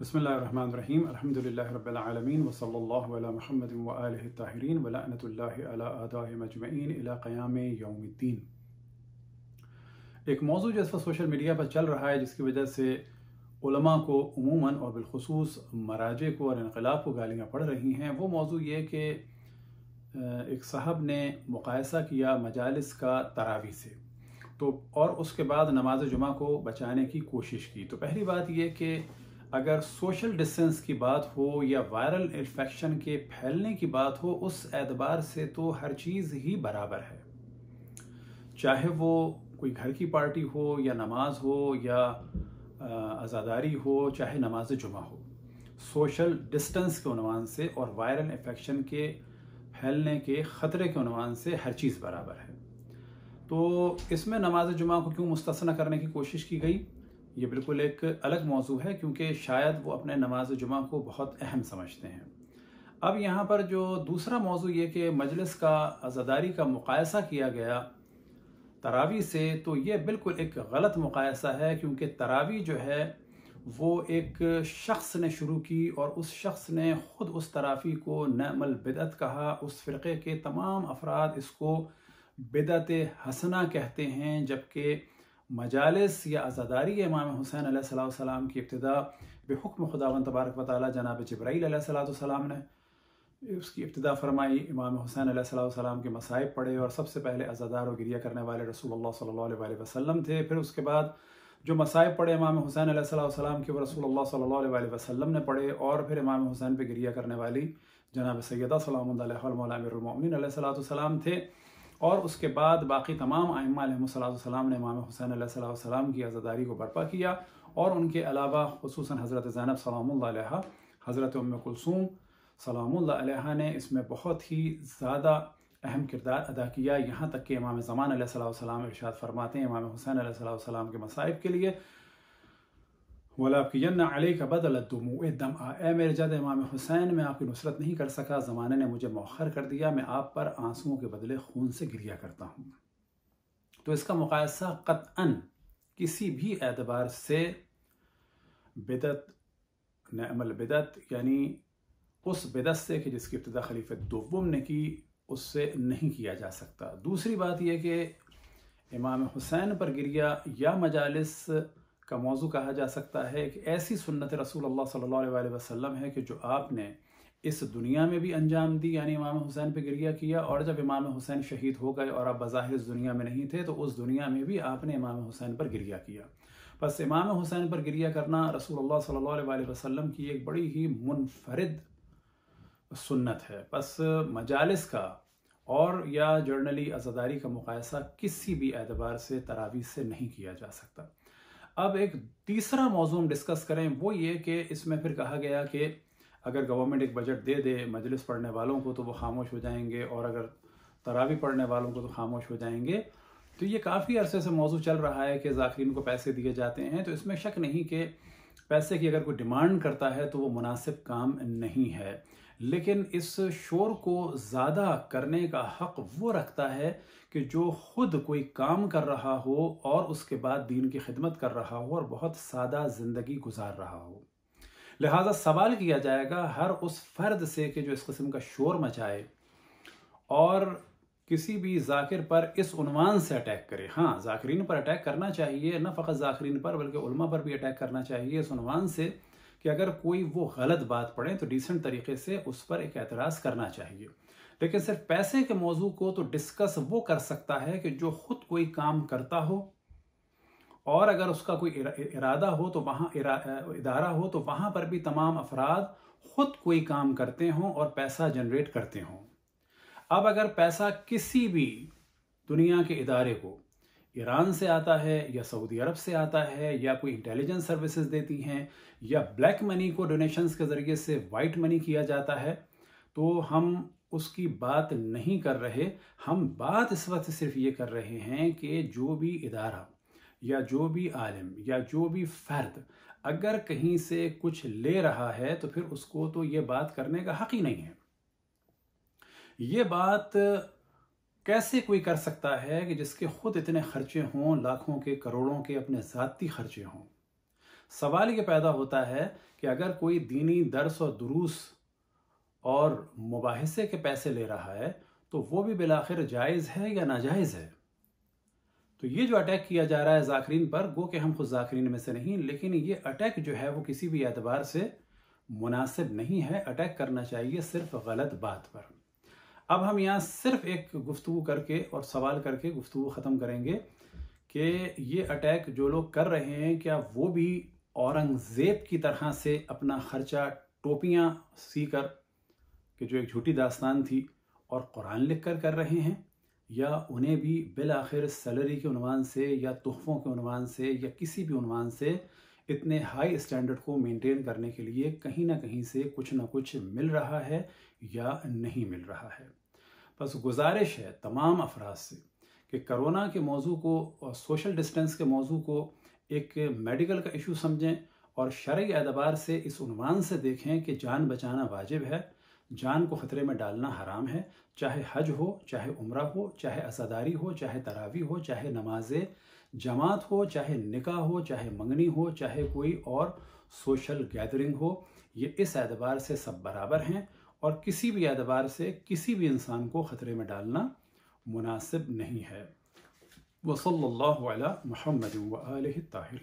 बसमीम अलहमदिल्ला रबालमीन महमद वालताहरीन वलानतल्लादाय मजमैन यौमद्दीन एक मौजू जो इस वक्त सोशल मीडिया पर चल रहा है जिसकी वजह से उलमा को उमूमन और बिलखसूस मराजे को और इनकलाब को गालियाँ पड़ रही हैं वो मौजू ये कि एक साहब ने मुकायसा किया मजालस का तरावी से तो और उसके बाद नमाज जुमा को बचाने की कोशिश की तो पहली बात यह कि अगर सोशल डिस्टेंस की बात हो या वायरल इन्फेक्शन के फैलने की बात हो उस एतबार से तो हर चीज़ ही बराबर है चाहे वो कोई घर की पार्टी हो या नमाज हो या आज़ादारी हो चाहे नमाज जुमा हो सोशल डिस्टेंस के उनवान से और वायरल इन्फेक्शन के फैलने के ख़तरे के उनवान से हर चीज़ बराबर है तो इसमें नमाज जुमा को क्यों मुस्तना करने की कोशिश की गई ये बिल्कुल एक अलग मौजू है क्योंकि शायद वो अपने नमाज जुमा को बहुत अहम समझते हैं अब यहाँ पर जो दूसरा मौजू ये कि मजलिस का आज़ादारी का मुकायसा किया गया तरावी से तो ये बिल्कुल एक गलत मुकायसा है क्योंकि तरावी जो है वो एक शख्स ने शुरू की और उस शख्स ने ख़ुद उस तराफ़ी को नमल बिदत कहा उस फ़िरक़े के तमाम अफराद इसको बिदत हसना कहते हैं जबकि मजालस या आज़ादारी इमाम हुसैन सलाम की इब्तदा बेहुक्म खुदावन तबारक वाली जनाब जब्राईल सलाम ने उसकी इब्तदा फरमाई इमाम हुसैन सलाम के मसाइब पढ़े और सबसे पहले आज़ादार और गिरिया करने वाले रसूल सल्ला वसलम थे फिर उसके बाद जो मसाइब पढ़े इमाम हुसैन सलाम के वो रसूल सल्ला वसलम ने पढ़े और फिर इमाम हुसैन पर गिरिया करने वाली जनाब सैदा सलाम सलाम थे और उसके बाद बाकी तमाम आइमाम ने इमाम हुसैन सलाम की आज़ादारी को बर्पा किया और उनके अलावा खसूस हज़रत ज़ैनब सलाम हज़रत उम कुलसूम सलाम ने इसमें बहुत ही ज़्यादा अहम किरदार अदा किया यहाँ तक कि इमाम ज़मान सलाम इर्शाद फरमाते हैं इमाम हुसैन सलाम के मसाइब के लिए अली का बदल ए दम आ ए मेरे जद इमाम हुसैन में आपकी नुसरत नहीं कर सका ज़माने ने मुझे मौखर कर दिया मैं आप पर आंसुओं के बदले खून से गिरिया करता हूँ तो इसका मुकायसा कतअन किसी भी एतबार से बिदत नमल बिदत यानी उस बिदत से कि जिसकी इब्तः खलीफ दोम ने की उससे नहीं किया जा सकता दूसरी बात यह कि इमाम हुसैन पर गिरिया या मजालस का मौजू कहा जा सकता है एक ऐसी सुन्नत रसूल अल्लाह सल्लल्लाहु अलैहि वसल्लम है कि जो आपने इस दुनिया में भी अंजाम दी यानी इमाम हुसैन पे गिरिया किया और जब इमाम हुसैन शहीद हो गए और आप बज़ाहिर इस दुनिया में नहीं थे तो उस दुनिया में भी आपने इमाम हुसैन पर गिरिया किया बस इमाम हुसैन पर गिरिया करना रसूल अल्लाह अलैहि वसल्लम की एक बड़ी ही मुनफरद सुन्नत है बस मजालस का और या जर्नली आज़ादारी का मुकायसा किसी भी एतबार से तरावी से नहीं किया जा सकता अब एक तीसरा मौजूद डिस्कस करें वो ये कि इसमें फिर कहा गया कि अगर गवर्नमेंट एक बजट दे दे मजलिस पढ़ने वालों को तो वो खामोश हो जाएंगे और अगर तरावी पढ़ने वालों को तो खामोश हो जाएंगे तो ये काफ़ी अरसे से मौजू चल रहा है कि जाकिन को पैसे दिए जाते हैं तो इसमें शक नहीं कि पैसे की अगर कोई डिमांड करता है तो वो मुनासिब काम नहीं है लेकिन इस शोर को ज़्यादा करने का हक वो रखता है कि जो खुद कोई काम कर रहा हो और उसके बाद दीन की खिदमत कर रहा हो और बहुत सादा ज़िंदगी गुजार रहा हो लिहाजा सवाल किया जाएगा हर उस फ़र्द से कि जो इस कस्म का शोर मचाए और किसी भी जाकिर पर इस उनवान से अटैक करे हाँ जाकरीन पर अटैक करना चाहिए न फ़त जाकरीन पर बल्कि उलमा पर भी अटैक करना चाहिए इस उनवान से कि अगर कोई वो गलत बात पढ़े तो डिसेंट तरीके से उस पर एक एतराज़ करना चाहिए लेकिन सिर्फ पैसे के मौजू को तो डिस्कस वो कर सकता है कि जो खुद कोई काम करता हो और अगर उसका कोई इरादा हो तो वहाँ इदारा हो तो वहाँ पर भी तमाम अफराद खुद कोई काम करते हों और पैसा जनरेट करते हों अब अगर पैसा किसी भी दुनिया के इदारे को ईरान से आता है या सऊदी अरब से आता है या कोई इंटेलिजेंस सर्विसेज देती हैं या ब्लैक मनी को डोनेशंस के ज़रिए से वाइट मनी किया जाता है तो हम उसकी बात नहीं कर रहे हम बात इस वक्त सिर्फ ये कर रहे हैं कि जो भी इदारा या जो भी आलम या जो भी फर्द अगर कहीं से कुछ ले रहा है तो फिर उसको तो ये बात करने का हक ही नहीं है ये बात कैसे कोई कर सकता है कि जिसके खुद इतने खर्चे हों लाखों के करोड़ों के अपने ज़ाती खर्चे हों सवाल ये पैदा होता है कि अगर कोई दीनी दर्स और दुरूस और मुबासे के पैसे ले रहा है तो वो भी बिलाखिर जायज़ है या नाजायज़ है तो ये जो अटैक किया जा रहा है जाकरीन पर गो कि हम खुद जाकरीन में से नहीं लेकिन ये अटैक जो है वो किसी भी एतबार से मुनासिब नहीं है अटैक करना चाहिए सिर्फ गलत बात पर अब हम यहाँ सिर्फ एक गुफ्तु करके और सवाल करके गुफ्तु ख़त्म करेंगे कि ये अटैक जो लोग कर रहे हैं क्या वो भी औरंगज़ेब की तरह से अपना ख़र्चा टोपियाँ सी कर कि जो एक झूठी दास्तान थी और कुरान लिख कर कर रहे हैं या उन्हें भी बिल आखिर सैलरी के उनवान से या तोहफ़ों के उनवान से या किसी भी उनवान से इतने हाई स्टैंडर्ड को मेंटेन करने के लिए कहीं ना कहीं से कुछ ना कुछ मिल रहा है या नहीं मिल रहा है बस गुजारिश है तमाम अफराज से कि करोना के मौजू को और सोशल डिस्टेंस के मौजू को एक मेडिकल का इशू समझें और शर्य एतबार से इस उनवान से देखें कि जान बचाना वाजिब है जान को ख़तरे में डालना हराम है चाहे हज हो चाहे उम्र हो चाहे असादारी हो चाहे तरावी हो चाहे नमाज जमात हो चाहे निकाह हो चाहे मंगनी हो चाहे कोई और सोशल गैदरिंग हो ये इस एतबार से सब बराबर हैं और किसी भी एतबार से किसी भी इंसान को ख़तरे में डालना मुनासिब नहीं है वसल्ला महमद वाल